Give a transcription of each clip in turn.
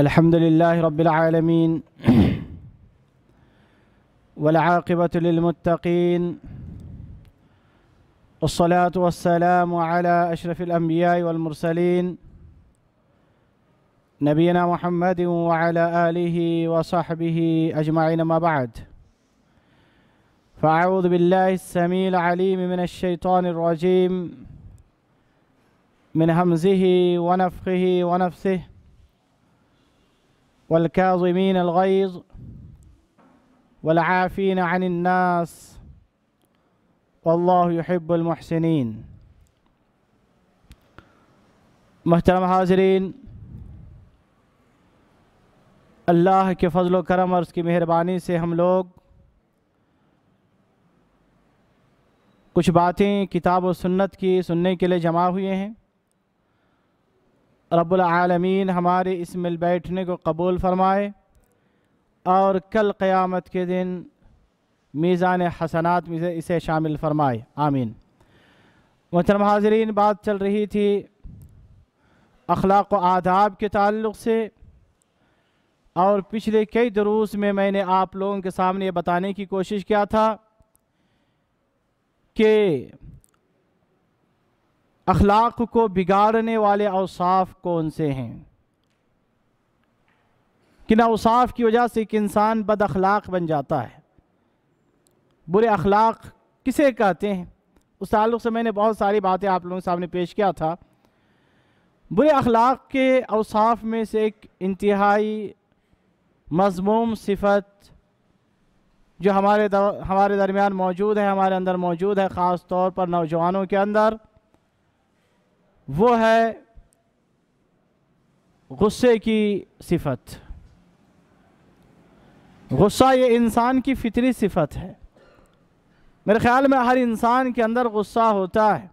الحمد لله رب العالمين والعاقبة للمتقين الصلاة والسلام على أشرف الأنبياء والمرسلين نبينا محمد وعلى آله وصحبه أجمعين ما بعد فأعوذ بالله السميع العليم من الشيطان الرجيم من همزه ونفخه ونفسه والكاظمين الغيظ والعافين عن الناس والله يحب المحسنین محترم حاضرین اللہ کے فضل و کرم اور اس کی مہربانی سے ہم لوگ کچھ باتیں کتاب و سنت کی سننے کے لیے جمع ہوئے ہیں رب العالمین ہمارے اس مل بیٹھنے کو قبول فرمائے اور کل قیامت کے دن حسنات میں سے اسے شامل فرمائے آمین محترم حاضرین بات چل رہی تھی اخلاق و آداب کے تعلق سے اور پچھلے کئی دروس میں میں نے آپ لوگوں کے سامنے یہ بتانے کی کوشش کیا تھا کہ اخلاق کو بگاڑنے والے اوصاف کون سے ہیں کہ اوصاف کی وجہ سے ایک انسان بد اخلاق بن جاتا ہے برے اخلاق کسے کہتے ہیں اس تعلق سے میں نے بہت ساری باتیں آپ لوگوں کے سامنے پیش کیا تھا برے اخلاق کے اوصاف میں سے ایک انتہائی مضموم صفت جو ہمارے ہمارے درمیان موجود ہے ہمارے اندر موجود ہے خاص طور پر نوجوانوں کے اندر وہ ہے غصے کی صفت غصہ یہ انسان کی فطری صفت ہے میرے خیال میں ہر انسان کے اندر غصہ ہوتا ہے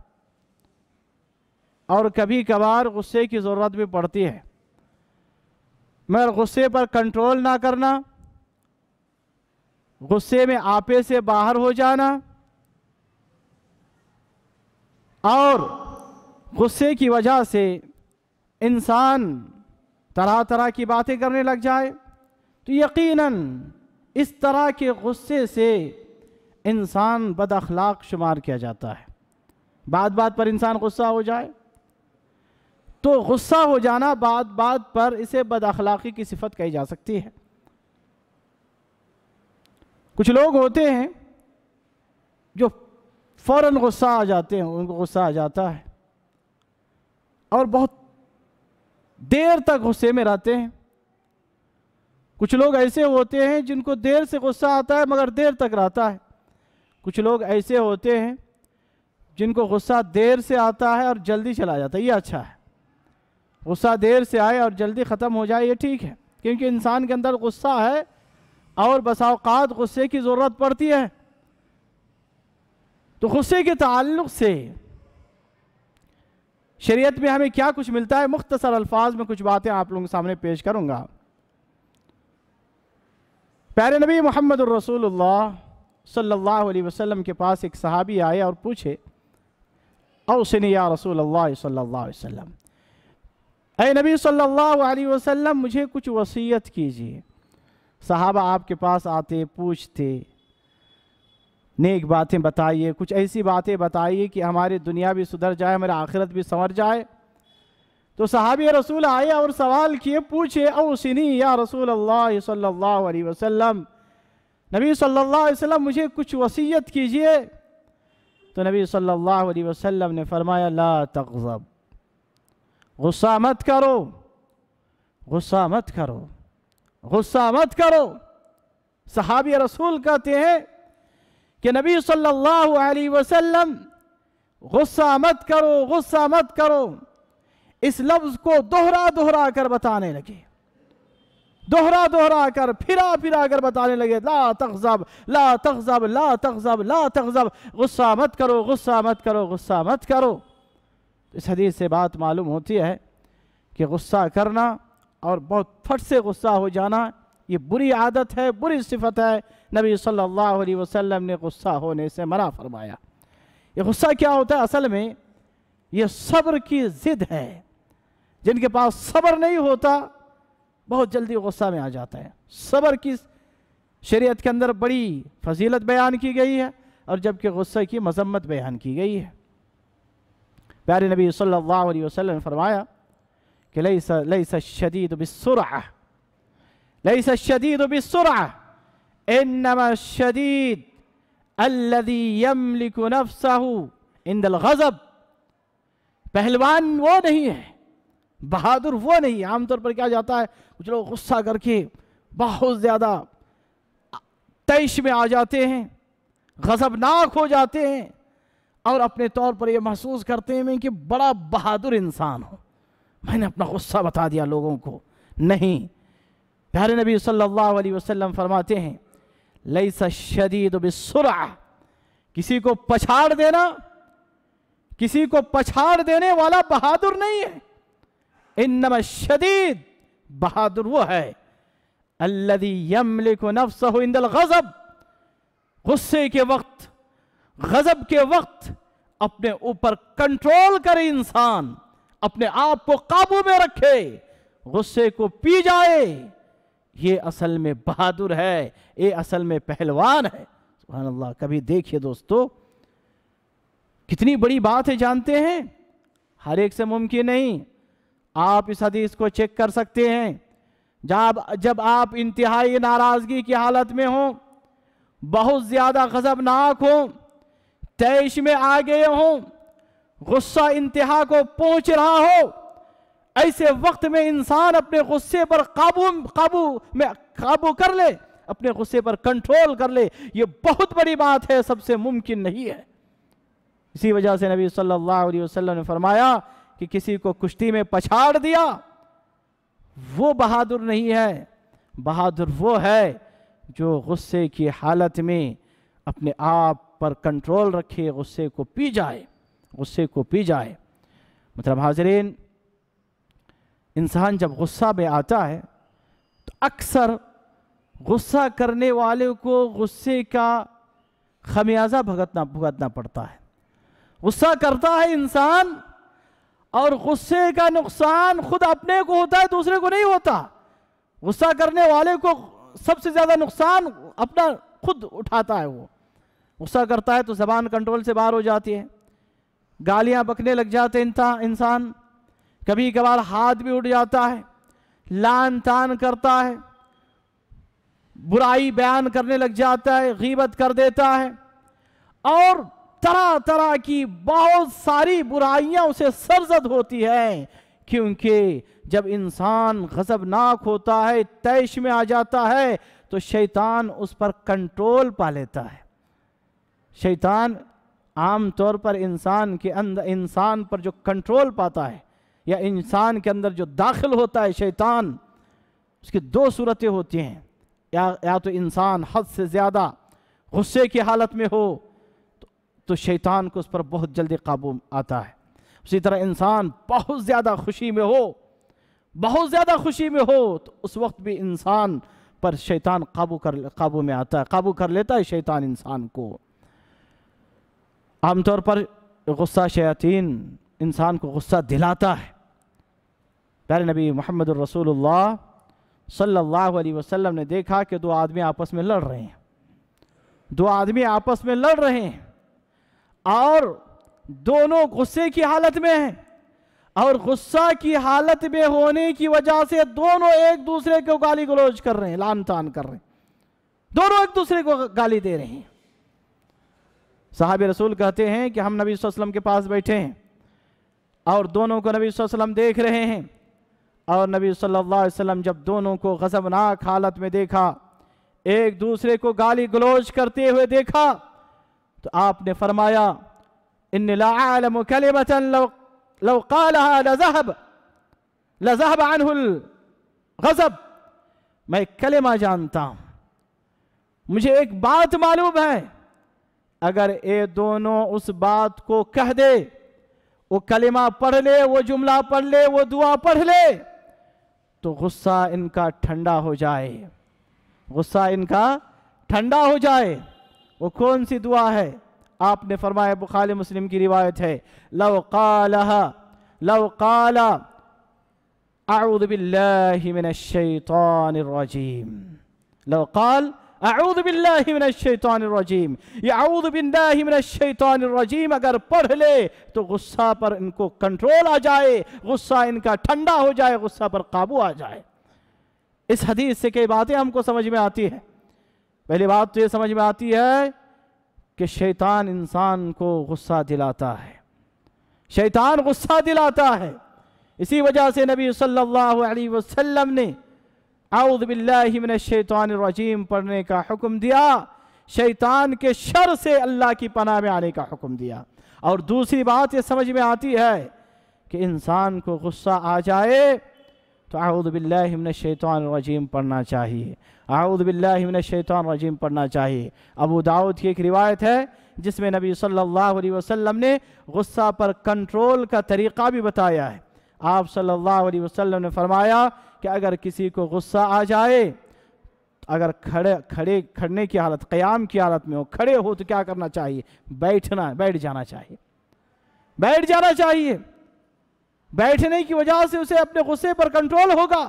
اور کبھی کبھار غصے کی ضرورت بھی پڑتی ہے مگر غصے پر کنٹرول نہ کرنا غصے میں آپے سے باہر ہو جانا اور غصے کی وجہ سے انسان طرح طرح کی باتیں کرنے لگ جائے تو یقیناً اس طرح کے غصے سے انسان بد اخلاق شمار کیا جاتا ہے بات بات پر انسان غصہ ہو جائے تو غصہ ہو جانا بات بات پر اسے بد اخلاقی کی صفت کہی جا سکتی ہے کچھ لوگ ہوتے ہیں جو فوراً غصہ آ جاتے ہیں ان کو غصہ آ جاتا ہے اور بہت دیر تک غصے میں رہتے ہیں کچھ لوگ ایسے ہوتے ہیں جن کو دیر سے غصہ آتا ہے مگر دیر تک رہتا ہے کچھ لوگ ایسے ہوتے ہیں جن کو غصہ دیر سے آتا ہے اور جلدی چلا جاتا ہے یہ اچھا ہے غصہ دیر سے آئے اور جلدی ختم ہو جائے یہ ٹھیک ہے کیونکہ انسان کے اندر غصہ ہے اور بسا اوقات غصے کی ضرورت پڑتی ہے تو غصے کے تعلق سے شریعت میں ہمیں کیا کچھ ملتا ہے مختصر الفاظ میں کچھ باتیں آپ لوگوں کے سامنے پیش کروں گا پیارے نبی محمد الرسول اللہ صلی اللہ علیہ وسلم کے پاس ایک صحابی آئے اور پوچھے اوسنی یا رسول اللہ صلی اللہ علیہ وسلم اے نبی صلی اللہ علیہ وسلم مجھے کچھ وسیعت کیجیے صحابہ آپ کے پاس آتے پوچھتے نیک باتیں بتائیے کچھ ایسی باتیں بتائیے کہ ہماری دنیا بھی سدھر جائے ہمارے آخرت بھی سنور جائے تو صحابی رسول آئے اور سوال کیے پوچھے او سنی یا رسول اللہ صلی اللہ علیہ وسلم نبی صلی اللہ علیہ وسلم مجھے کچھ وسیعت کیجئے تو نبی صلی اللہ علیہ وسلم نے فرمایا لا تغضب غصہ مت کرو غصہ مت کرو غصہ مت کرو صحابی رسول کہتے ہیں کہ نبی صلی اللہ علیہ وسلم غصہ مت کرو غصہ مت کرو اس لفظ کو دوہرا دہرا کر بتانے لگے دوہرا دہرا کر پھرا پھرا کر بتانے لگے لا تغزب لا تغزب لا تغزب لا تغزب غصہ مت کرو غصہ مت کرو غصہ مت کرو اس حدیث سے بات معلوم ہوتی ہے کہ غصہ کرنا اور بہت پھٹ سے غصہ ہو جانا یہ بری عادت ہے بری صفت ہے نبی صلی اللہ علیہ وسلم نے غصہ ہونے سے منع فرمایا یہ غصہ کیا ہوتا ہے اصل میں یہ صبر کی ضد ہے جن کے پاس صبر نہیں ہوتا بہت جلدی غصہ میں آ جاتا ہے صبر کی شریعت کے اندر بڑی فضیلت بیان کی گئی ہے اور جبکہ غصہ کی مذمت بیان کی گئی ہے پیارے نبی صلی اللہ علیہ وسلم نے فرمایا کہ لئی شدید بسرعہ ليس الشديد بالسرعة إنما الشديد الذي يملك نفسه عند الغضب پہلوان وہ نہیں ہے بہادر وہ نہیں ہے عام طور پر کیا جاتا ہے کچھ لوگ غصہ کر کے بہت زیادہ تیش میں آ جاتے ہیں غضبناک ہو جاتے ہیں اور اپنے طور پر یہ محسوس کرتے ہیں کہ بڑا بہادر انسان ہو میں نے اپنا غصہ بتا دیا لوگوں کو نہیں پیارے نبی صلی اللہ علیہ وسلم فرماتے ہیں شدید کسی کو پچھاڑ دینا کسی کو پچھاڑ دینے والا بہادر نہیں ہے انما شدید بہادر وہ ہے غصے کے وقت غزب کے وقت اپنے اوپر کنٹرول کرے انسان اپنے آپ کو قابو میں رکھے غصے کو پی جائے یہ اصل میں بہادر ہے یہ اصل میں پہلوان ہے سبحان اللہ کبھی دیکھیے دوستو کتنی بڑی بات ہے جانتے ہیں ہر ایک سے ممکن نہیں آپ اس حدیث کو چیک کر سکتے ہیں جب جب آپ انتہائی ناراضگی کی حالت میں ہوں بہت زیادہ غزبناک ہوں تیش میں آ گئے ہوں غصہ انتہا کو پہنچ رہا ہو ایسے وقت میں انسان اپنے غصے پر قابو قابو میں قابو کر لے اپنے غصے پر کنٹرول کر لے یہ بہت بڑی بات ہے سب سے ممکن نہیں ہے اسی وجہ سے نبی صلی اللہ علیہ وسلم نے فرمایا کہ کسی کو کشتی میں پچھاڑ دیا وہ بہادر نہیں ہے بہادر وہ ہے جو غصے کی حالت میں اپنے آپ پر کنٹرول رکھے غصے کو پی جائے غصے کو پی جائے مطلب حاضرین انسان جب غصہ میں آتا ہے تو اکثر غصہ کرنے والے کو غصے کا خمیازہ بھگتنا بھگتنا پڑتا ہے غصہ کرتا ہے انسان اور غصے کا نقصان خود اپنے کو ہوتا ہے دوسرے کو نہیں ہوتا غصہ کرنے والے کو سب سے زیادہ نقصان اپنا خود اٹھاتا ہے وہ غصہ کرتا ہے تو زبان کنٹرول سے باہر ہو جاتی ہے گالیاں بکنے لگ جاتے انسان کبھی کبھار ہاتھ بھی اڑ جاتا ہے لان تان کرتا ہے برائی بیان کرنے لگ جاتا ہے غیبت کر دیتا ہے اور طرح طرح کی بہت ساری برائیاں اسے سرزد ہوتی ہیں کیونکہ جب انسان غزبناک ہوتا ہے تیش میں آ جاتا ہے تو شیطان اس پر کنٹرول پا لیتا ہے شیطان عام طور پر انسان کے اندر انسان پر جو کنٹرول پاتا ہے یا انسان کے اندر جو داخل ہوتا ہے شیطان اس کی دو صورتیں ہوتی ہیں یا تو انسان حد سے زیادہ غصے کی حالت میں ہو تو شیطان کو اس پر بہت جلدی قابو آتا ہے اسی طرح انسان بہت زیادہ خوشی میں ہو بہت زیادہ خوشی میں ہو تو اس وقت بھی انسان پر شیطان قابو کر قابو میں آتا ہے قابو کر لیتا ہے شیطان انسان کو عام طور پر غصہ شیعتین انسان کو غصہ دلاتا ہے پیارے نبی محمد الرسول اللہ صلی اللہ علیہ وسلم نے دیکھا کہ دو آدمی آپس میں لڑ رہے ہیں دو آدمی آپس میں لڑ رہے ہیں اور دونوں غصے کی حالت میں ہیں اور غصہ کی حالت میں ہونے کی وجہ سے دونوں ایک دوسرے کو گالی گلوچ کر رہے ہیں لان تان کر رہے ہیں دونوں ایک دوسرے کو گالی دے رہے ہیں صحابہ رسول کہتے ہیں کہ ہم نبی صلی اللہ علیہ وسلم کے پاس بیٹھے ہیں اور دونوں کو نبی صلی اللہ علیہ وسلم دیکھ رہے ہیں اور نبی صلی اللہ علیہ وسلم جب دونوں کو غزبناک حالت میں دیکھا ایک دوسرے کو گالی گلوچ کرتے ہوئے دیکھا تو آپ نے فرمایا ان کل بچن لو لالب لذہب انہ غزب میں کلمہ جانتا ہوں مجھے ایک بات معلوم ہے اگر اے دونوں اس بات کو کہہ دے وہ کلمہ پڑھ لے وہ جملہ پڑھ لے وہ دعا پڑھ لے تو غصہ ان کا ٹھنڈا ہو جائے غصہ ان کا ٹھنڈا ہو جائے وہ کون سی دعا ہے آپ نے فرمایا بخال مسلم کی روایت ہے لو لو اعوذ باللہ من الشیطان الرجیم لو قال اعوذ باللہ من الشیطان الرجیم اعوذ باللہ من الشیطان الرجیم اگر پڑھ لے تو غصہ پر ان کو کنٹرول آ جائے غصہ ان کا ٹھنڈا ہو جائے غصہ پر قابو آ جائے اس حدیث سے کئی باتیں ہم کو سمجھ میں آتی ہے پہلی بات تو یہ سمجھ میں آتی ہے کہ شیطان انسان کو غصہ دلاتا ہے شیطان غصہ دلاتا ہے اسی وجہ سے نبی صلی اللہ علیہ وسلم نے اعوذ باللہ من الشیطان الرجیم پڑھنے کا حکم دیا شیطان کے شر سے اللہ کی پناہ میں آنے کا حکم دیا اور دوسری بات یہ سمجھ میں آتی ہے کہ انسان کو غصہ آ جائے تو اعوذ باللہ من الشیطان الرجیم پڑھنا چاہیے اعوذ باللہ من الشیطان الرجیم پڑھنا چاہیے ابو داود کی ایک روایت ہے جس میں نبی صلی اللہ علیہ وسلم نے غصہ پر کنٹرول کا طریقہ بھی بتایا ہے آپ صلی اللہ علیہ وسلم نے فرمایا کہ اگر کسی کو غصہ آ جائے اگر کھڑے کھڑے کھڑنے کی حالت قیام کی حالت میں ہو کھڑے ہو تو کیا کرنا چاہیے بیٹھنا بیٹھ جانا چاہیے بیٹھ جانا چاہیے بیٹھنے کی وجہ سے اسے اپنے غصے پر کنٹرول ہوگا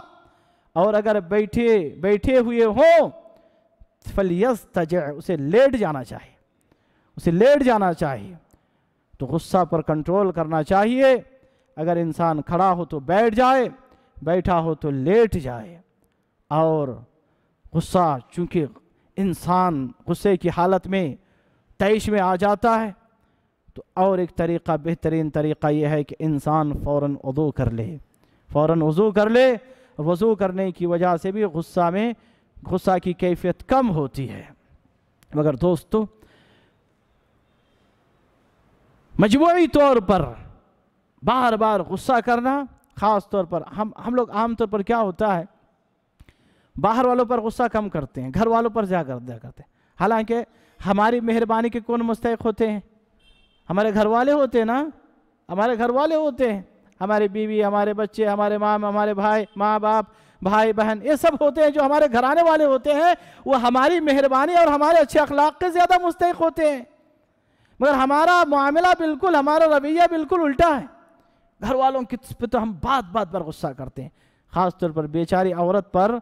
اور اگر بیٹھے بیٹھے ہوئے ہوں فلی اسے لیٹ جانا چاہیے اسے لیٹ جانا چاہیے تو غصہ پر کنٹرول کرنا چاہیے اگر انسان کھڑا ہو تو بیٹھ جائے بیٹھا ہو تو لیٹ جائے اور غصہ چونکہ انسان غصے کی حالت میں تیش میں آ جاتا ہے تو اور ایک طریقہ بہترین طریقہ یہ ہے کہ انسان فوراً وضو کر لے فوراً وضو کر لے وضو کرنے کی وجہ سے بھی غصہ میں غصہ کی کیفیت کم ہوتی ہے مگر دوستو مجموعی طور پر بار بار غصہ کرنا خاص طور پر ہم ہم لوگ عام طور پر کیا ہوتا ہے باہر والوں پر غصہ کم کرتے ہیں گھر والوں پر زیادہ کر دیا کرتے ہیں حالانکہ ہماری مہربانی کے کون مستحق ہوتے ہیں ہمارے گھر والے ہوتے ہیں نا ہمارے گھر والے ہوتے ہیں ہماری بیوی ہمارے بچے ہمارے مام ہمارے بھائی ماں باپ بھائی بہن یہ سب ہوتے ہیں جو ہمارے گھرانے والے ہوتے ہیں وہ ہماری مہربانی اور ہمارے اچھے اخلاق کے زیادہ مستحق ہوتے ہیں مگر ہمارا معاملہ بالکل ہمارا رویہ بالکل الٹا ہے گھر والوں کی پہ تو ہم بات بات پر غصہ کرتے ہیں خاص طور پر بیچاری عورت پر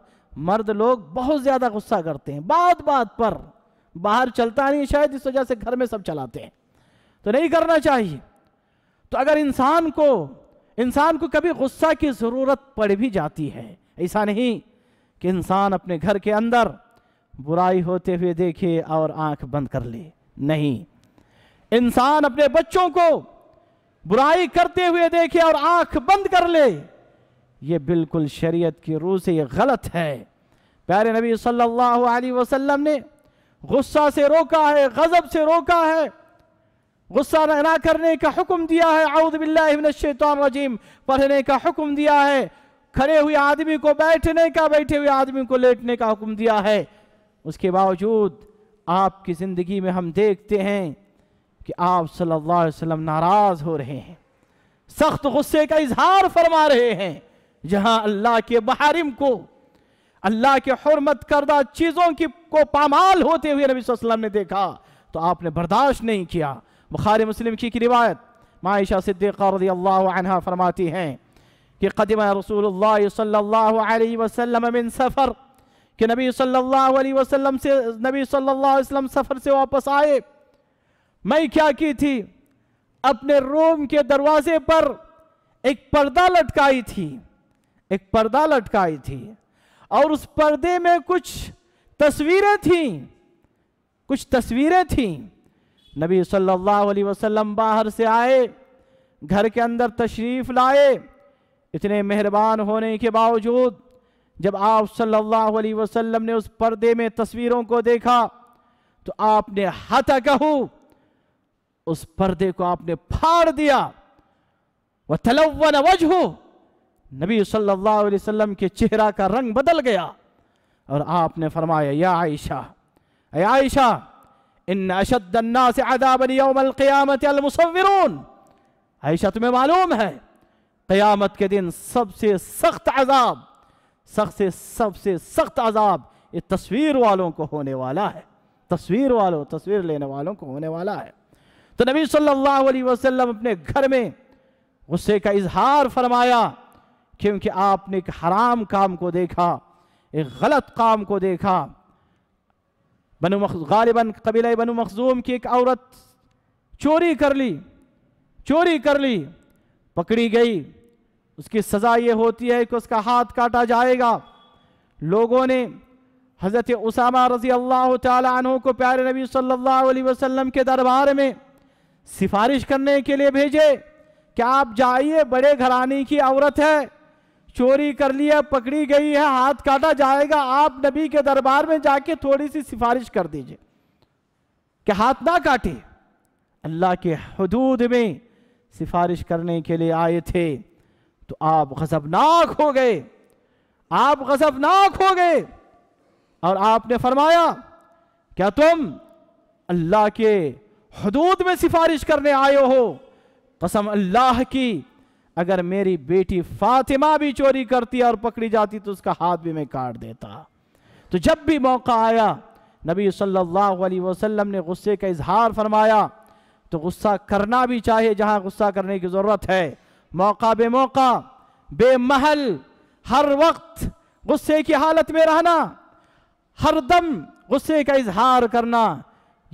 مرد لوگ بہت زیادہ غصہ کرتے ہیں بات بات پر باہر چلتا نہیں شاید اس وجہ سے گھر میں سب چلاتے ہیں تو نہیں کرنا چاہیے تو اگر انسان کو انسان کو کبھی غصہ کی ضرورت پڑ بھی جاتی ہے ایسا نہیں کہ انسان اپنے گھر کے اندر برائی ہوتے ہوئے دیکھے اور آنکھ بند کر لے نہیں انسان اپنے بچوں کو برائی کرتے ہوئے دیکھے اور آنکھ بند کر لے یہ بالکل شریعت کی روح سے یہ غلط ہے پیارے نبی صلی اللہ علیہ وسلم نے غصہ سے روکا ہے غضب سے روکا ہے غصہ نہ کرنے کا حکم دیا ہے باللہ من الشیطان الرجیم پڑھنے کا حکم دیا ہے کھڑے ہوئے آدمی کو بیٹھنے کا بیٹھے ہوئے آدمی کو لیٹنے کا حکم دیا ہے اس کے باوجود آپ کی زندگی میں ہم دیکھتے ہیں کہ آپ صلی اللہ علیہ وسلم ناراض ہو رہے ہیں سخت غصے کا اظہار فرما رہے ہیں جہاں اللہ کے بحرم کو اللہ کے حرمت کردہ چیزوں کی کو پامال ہوتے ہوئے نبی صلی اللہ علیہ وسلم نے دیکھا تو آپ نے برداشت نہیں کیا بخار مسلم کی روایت معائشہ صدیقہ رضی اللہ عنہ فرماتی ہیں کہ قدم رسول اللہ صلی اللہ علیہ وسلم من سفر کہ نبی صلی اللہ علیہ وسلم سے نبی صلی اللہ علیہ وسلم سفر سے واپس آئے میں کیا کی تھی اپنے روم کے دروازے پر ایک پردہ لٹکائی تھی ایک پردہ لٹکائی تھی اور اس پردے میں کچھ تصویریں تھیں کچھ تصویریں تھیں نبی صلی اللہ علیہ وسلم باہر سے آئے گھر کے اندر تشریف لائے اتنے مہربان ہونے کے باوجود جب آپ صلی اللہ علیہ وسلم نے اس پردے میں تصویروں کو دیکھا تو آپ نے ہت کہوں اس پردے کو آپ نے پھاڑ دیا وَتَلَوَّنَ وَجْهُ نبی صلی اللہ علیہ وسلم کے چہرہ کا رنگ بدل گیا اور آپ نے فرمایا یا عائشہ اے عائشہ ان اشد یوم القیامت المصورون عائشہ تمہیں معلوم ہے قیامت کے دن سب سے سخت عذاب سخت سے سب سے سخت عذاب یہ تصویر والوں کو ہونے والا ہے تصویر والوں تصویر لینے والوں کو ہونے والا ہے تو نبی صلی اللہ علیہ وسلم اپنے گھر میں غصے کا اظہار فرمایا کیونکہ آپ نے ایک حرام کام کو دیکھا ایک غلط کام کو دیکھا غالباً قبیلہ بنو مخزوم کی ایک عورت چوری کر لی چوری کر لی پکڑی گئی اس کی سزا یہ ہوتی ہے کہ اس کا ہاتھ کاٹا جائے گا لوگوں نے حضرت اسامہ رضی اللہ تعالی عنہ کو پیارے نبی صلی اللہ علیہ وسلم کے دربار میں سفارش کرنے کے لیے بھیجے کہ آپ جائیے بڑے گھرانے کی عورت ہے چوری کر لیا پکڑی گئی ہے ہاتھ کاٹا جائے گا آپ نبی کے دربار میں جا کے تھوڑی سی سفارش کر دیجئے کہ ہاتھ نہ کاٹے اللہ کے حدود میں سفارش کرنے کے لیے آئے تھے تو آپ غزبناک ہو گئے آپ غزبناک ہو گئے اور آپ نے فرمایا کیا تم اللہ کے حدود میں سفارش کرنے آئے ہو قسم اللہ کی اگر میری بیٹی فاطمہ بھی چوری کرتی اور پکڑی جاتی تو اس کا ہاتھ بھی میں کاٹ دیتا تو جب بھی موقع آیا نبی صلی اللہ علیہ وسلم نے غصے کا اظہار فرمایا تو غصہ کرنا بھی چاہیے جہاں غصہ کرنے کی ضرورت ہے موقع بے موقع بے محل ہر وقت غصے کی حالت میں رہنا ہر دم غصے کا اظہار کرنا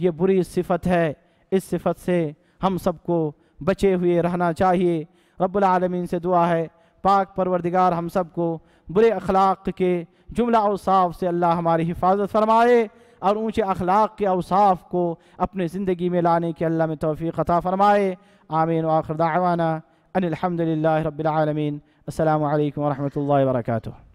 یہ بری صفت ہے اس صفت سے ہم سب کو بچے ہوئے رہنا چاہیے رب العالمین سے دعا ہے پاک پروردگار ہم سب کو برے اخلاق کے جملہ اوصاف سے اللہ ہماری حفاظت فرمائے اور اونچے اخلاق کے اوصاف کو اپنے زندگی میں لانے کے اللہ میں توفیق عطا فرمائے آمین دعوانا ان الحمد رب العالمین السلام علیکم ورحمۃ اللہ وبرکاتہ